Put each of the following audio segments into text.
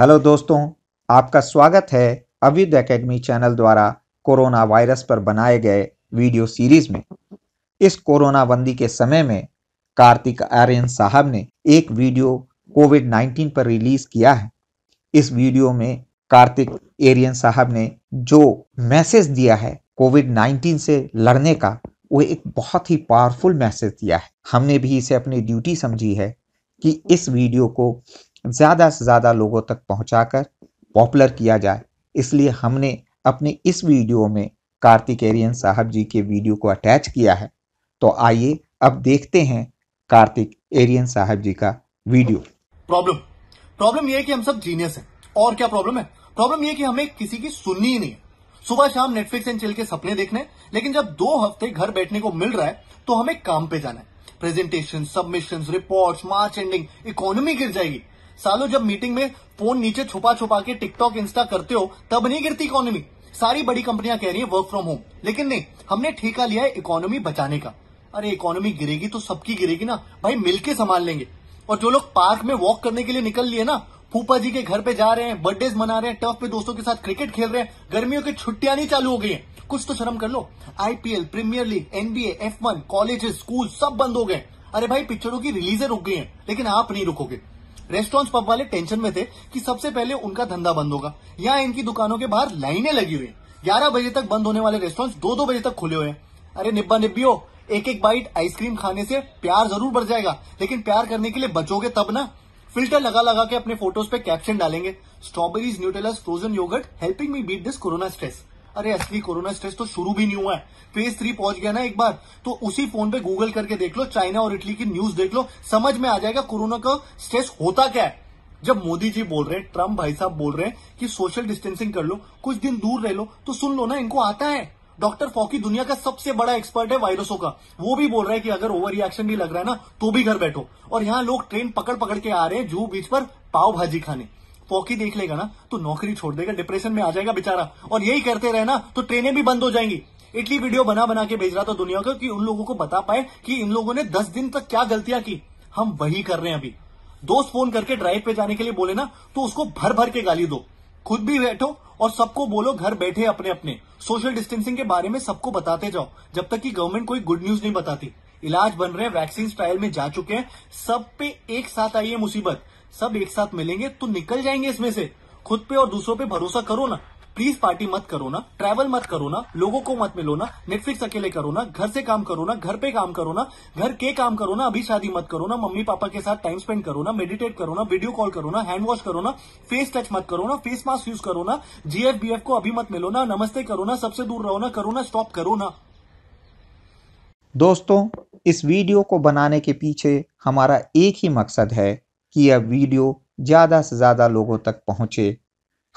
Hello दोस्तों आपका स्वागत है अविद एकेडमी चैनल द्वारा कोरोना वायरस पर बनाए गए वीडियो सीरीज में इस कोरोना बंदी के समय में कार्तिक आर्यन साहब ने एक वीडियो कोविड 19 पर रिलीज किया है इस वीडियो में कार्तिक एरियन साहब ने जो मैसेज दिया है कोविड 19 से लड़ने का वो एक बहुत ही पावरफुल मैसेज दिया है हमने भी इसे अपनी ड्यूटी समझी है कि इस वीडियो को ज़्यादा से ज़्यादा लोगों तक पहुंचाकर पॉपुलर किया जाए इसलिए हमने अपने इस वीडियो में कार्तिकेरियन साहब जी के वीडियो को अटैच किया है तो आइए अब देखते हैं कार्तिक एरियन साहब जी का वीडियो प्रॉब्लम प्रॉब्लम यह है कि हम सब जीनियस हैं और क्या प्रॉब्लम है प्रॉब्लम यह कि हमें किसी की सुननी ही नहीं है सुबह शाम नेटफ्लिक्स एंड चिल के सपने देखने लेकिन जब दो हफ्ते घर बैठने को मिल रहा है तो हमें काम पे जाना है presentation submission report March ending economy गिर जाएगी सालों जब मीटिंग में फोन नीचे छुपा छुपा के टिकटॉक इंस्टा करते हो तब नहीं गिरती इकोनॉमी सारी बड़ी कंपनियां कह रही है वर्क फ्रॉम होम लेकिन नहीं हमने ठेका लिया है इकोनॉमी बचाने का अरे इकोनॉमी गिरेगी तो सबकी गिरेगी ना भाई मिलके संभाल लेंगे और जो लोग पार्क में वॉक करने के लिए निकल लिए ना फूफा जी के घर पे जा रहे हैं बर्थडे मना रहे हैं टर्फ पे दोस्तों के साथ क्रिकेट खेल रहे हैं गर्मियों की छुट्टियां नहीं चालू हो गई हैं कुछ तो शर्म कर लो IPL premier league NBA F one colleges school सब बंद हो गए अरे भाई पिक्चरों की रिलीजें रुक गई हैं लेकिन आप नहीं रुकोगे रेस्टोरेंट पब वाले टेंशन में थे कि सबसे पहले उनका धंधा बंद होगा यहाँ इनकी दुकानों के बाहर लाइने लगी हुई ग्यारह बजे तक बंद होने वाले रेस्टोरेंट दो दो बजे तक खुले हुए अरे निब्बा निब्बियो एक एक बाइट आइसक्रीम खाने से प्यार जरूर बढ़ जाएगा लेकिन प्यार करने के लिए बचोगे तब ना फिल्टर लगा लगा के अपने फोटोज पे कैप्शन डालेंगे strawberries nutellas frozen yogurt helping me beat this corona stress अरे असली कोरोना स्ट्रेस तो शुरू भी नहीं हुआ है फेज थ्री पहुंच गया ना एक बार तो उसी फोन पे गूगल करके देख लो चाइना और इटली की न्यूज देख लो समझ में आ जाएगा कोरोना का स्ट्रेस होता क्या है जब मोदी जी बोल रहे हैं ट्रम्प भाई साहब बोल रहे हैं कि सोशल डिस्टेंसिंग कर लो कुछ दिन दूर रह लो तो सुन लो ना इनको आता है डॉक्टर फॉकी दुनिया का सबसे बड़ा एक्सपर्ट है वायरसों का वो भी बोल रहा है कि अगर ओवर रिएक्शन भी लग रहा है ना तो भी घर बैठो और यहाँ लोग ट्रेन पकड़ पकड़ के आ रहे हैं जू बीच पर पाव भाजी खाने पॉकी देख लेगा ना तो नौकरी छोड़ देगा डिप्रेशन में आ जाएगा बेचारा और यही करते रहे ना तो ट्रेनें भी बंद हो जाएंगी इटली वीडियो बना बना के भेज रहा था दुनिया को कि उन लोगों को बता पाए कि इन लोगों ने दस दिन तक क्या गलतियां की हम वही कर रहे हैं अभी दोस्त फोन करके ड्राइव पे जाने के लिए बोले ना तो उसको भर भर के गाली दो खुद भी बैठो और सबको बोलो घर बैठे अपने अपने सोशल डिस्टेंसिंग के बारे में सबको बताते जाओ जब तक कि गवर्नमेंट कोई गुड न्यूज नहीं बताती इलाज बन रहे हैं वैक्सीन ट्रायल में जा चुके हैं सब पे एक साथ आई है मुसीबत सब एक साथ मिलेंगे तो निकल जाएंगे इसमें से खुद पे और दूसरों पे भरोसा करो ना प्लीज पार्टी मत करो ना ट्रैवल मत करो ना लोगों को मत मिलो ना नेटफ्लिक्स अकेले करो ना घर से काम करो ना घर पे काम करो ना घर के काम करो ना अभी शादी मत करो ना मम्मी पापा के साथ टाइम स्पेंड करो ना मेडिटेट करो ना वीडियो कॉल करो ना हैंड वॉश करो ना फेस टच मत करो ना फेस मास्क यूज करो ना जीएफबीएफ को अभी मत मिलो ना नमस्ते करो ना सबसे दूर रहो ना करो ना स्टॉप करो ना दोस्तों इस वीडियो को बनाने के पीछे हमारा एक ही मकसद है कि यह वीडियो ज़्यादा से ज़्यादा लोगों तक पहुँचे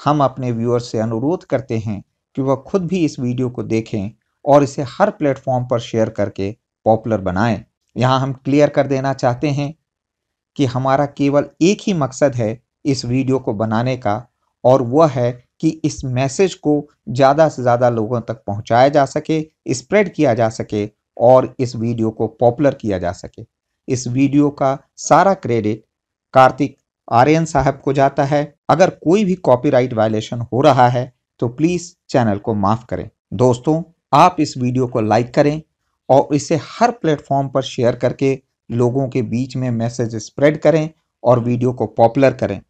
हम अपने व्यूअर्स से अनुरोध करते हैं कि वह खुद भी इस वीडियो को देखें और इसे हर प्लेटफॉर्म पर शेयर करके पॉपुलर बनाएं यहाँ हम क्लियर कर देना चाहते हैं कि हमारा केवल एक ही मकसद है इस वीडियो को बनाने का और वह है कि इस मैसेज को ज़्यादा से ज़्यादा लोगों तक पहुँचाया जा सके स्प्रेड किया जा सके और इस वीडियो को पॉपुलर किया जा सके इस वीडियो का सारा क्रेडिट कार्तिक आर्यन साहब को जाता है अगर कोई भी कॉपीराइट वायलेशन हो रहा है तो प्लीज़ चैनल को माफ़ करें दोस्तों आप इस वीडियो को लाइक करें और इसे हर प्लेटफॉर्म पर शेयर करके लोगों के बीच में मैसेज स्प्रेड करें और वीडियो को पॉपुलर करें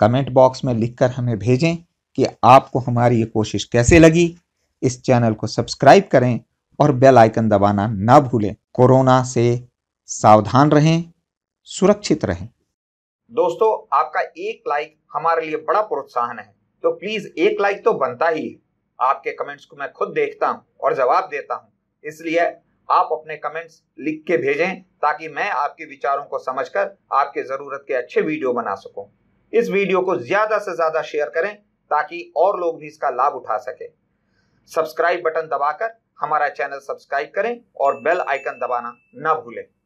कमेंट बॉक्स में लिखकर हमें भेजें कि आपको हमारी ये कोशिश कैसे लगी इस चैनल को सब्सक्राइब करें और बेल आइकन दबाना ना भूलें कोरोना से सावधान रहें सुरक्षित रहें दोस्तों आपका एक लाइक हमारे लिए बड़ा प्रोत्साहन है तो प्लीज एक लाइक तो बनता ही है आपके कमेंट्स को मैं खुद देखता हूँ और जवाब देता हूँ इसलिए आप अपने कमेंट्स लिख के भेजें ताकि मैं आपके विचारों को समझकर आपके ज़रूरत के अच्छे वीडियो बना सकूं। इस वीडियो को ज़्यादा से ज़्यादा शेयर करें ताकि और लोग भी इसका लाभ उठा सके सब्सक्राइब बटन दबाकर हमारा चैनल सब्सक्राइब करें और बेल आइकन दबाना ना भूलें